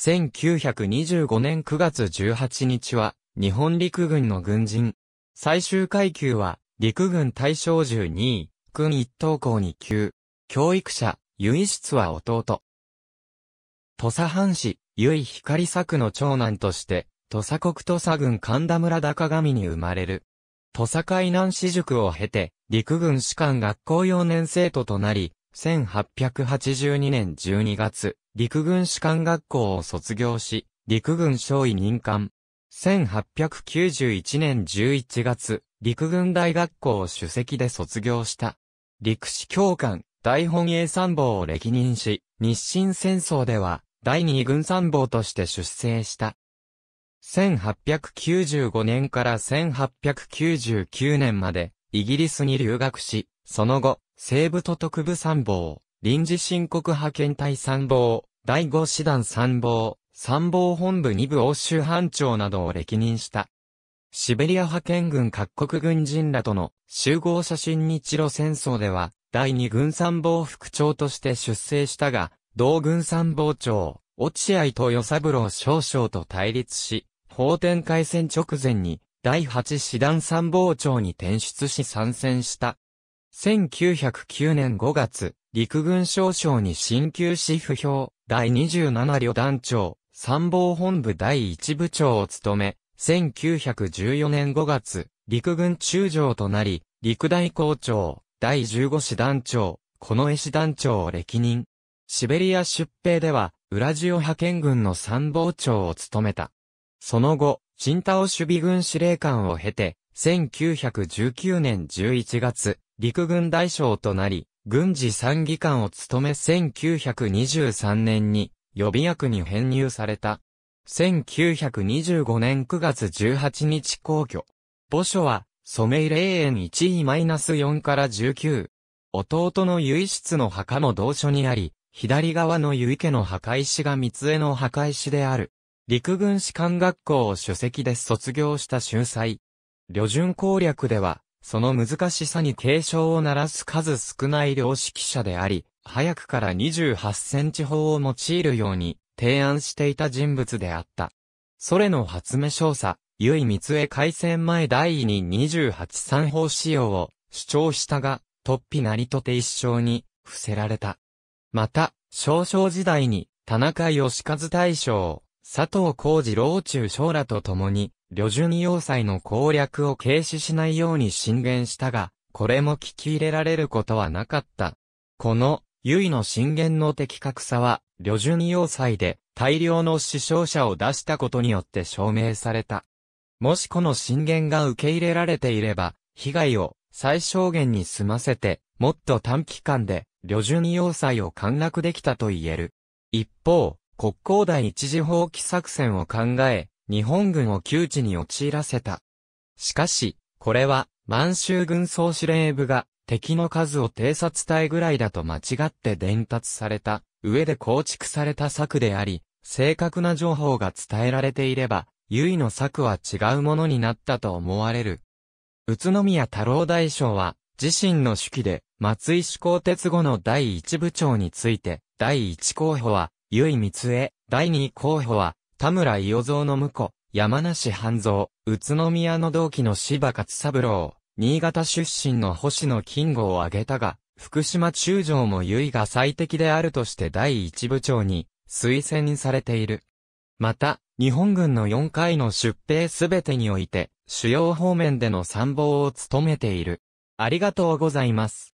1925年9月18日は、日本陸軍の軍人。最終階級は、陸軍大将十2位、軍一等校2級。教育者、由室は弟。土佐藩士、由光作の長男として、土佐国土佐軍神田村高上に生まれる。土佐海南市塾を経て、陸軍士官学校4年生徒となり、1882年12月、陸軍士官学校を卒業し、陸軍少尉任官。1891年11月、陸軍大学校を主席で卒業した。陸士教官、大本営参謀を歴任し、日清戦争では、第二軍参謀として出征した。1895年から1899年まで、イギリスに留学し、その後、西部都特部参謀、臨時申告派遣隊参謀、第5師団参謀、参謀本部2部欧州班長などを歴任した。シベリア派遣軍各国軍人らとの集合写真日露戦争では、第2軍参謀副長として出征したが、同軍参謀長、落合と与三郎少将と対立し、法典開戦直前に、第8師団参謀長に転出し参戦した。1909年5月、陸軍少将に新旧司不評、第27旅団長、参謀本部第1部長を務め、1914年5月、陸軍中将となり、陸大校長、第15師団長、この絵師団長を歴任。シベリア出兵では、ウラジオ派遣軍の参謀長を務めた。その後、新太尾守備軍司令官を経て、1919年11月、陸軍大将となり、軍事参議官を務め1923年に予備役に編入された。1925年9月18日皇居。墓所は、ソメイ霊園1位マイナス -4 から19。弟の唯室の墓も同所にあり、左側の結家の墓石が三江の墓石である。陸軍士官学校を主席で卒業した秀才。旅順攻略では、その難しさに警鐘を鳴らす数少ない量識者であり、早くから28センチ法を用いるように提案していた人物であった。ソレの発明少佐、結井光恵開戦前第2 28三法使用を主張したが、突飛なりとて一生に伏せられた。また、少々時代に田中義和大将、佐藤浩二老中将らと共に、旅順要塞の攻略を軽視しないように進言したが、これも聞き入れられることはなかった。この、優位の進言の的確さは、旅順要塞で大量の死傷者を出したことによって証明された。もしこの進言が受け入れられていれば、被害を最小限に済ませて、もっと短期間で、旅順要塞を陥落できたと言える。一方、国交大一時放棄作戦を考え、日本軍を窮地に陥らせた。しかし、これは、満州軍総司令部が、敵の数を偵察隊ぐらいだと間違って伝達された、上で構築された策であり、正確な情報が伝えられていれば、唯の策は違うものになったと思われる。宇都宮太郎大将は、自身の手記で、松井志向鉄後の第一部長について、第一候補は、唯光江、第二候補は、田村伊予蔵の婿、山梨半蔵、宇都宮の同期の柴勝三郎、新潟出身の星野金吾を挙げたが、福島中将も優衣が最適であるとして第一部長に推薦されている。また、日本軍の4回の出兵すべてにおいて、主要方面での参謀を務めている。ありがとうございます。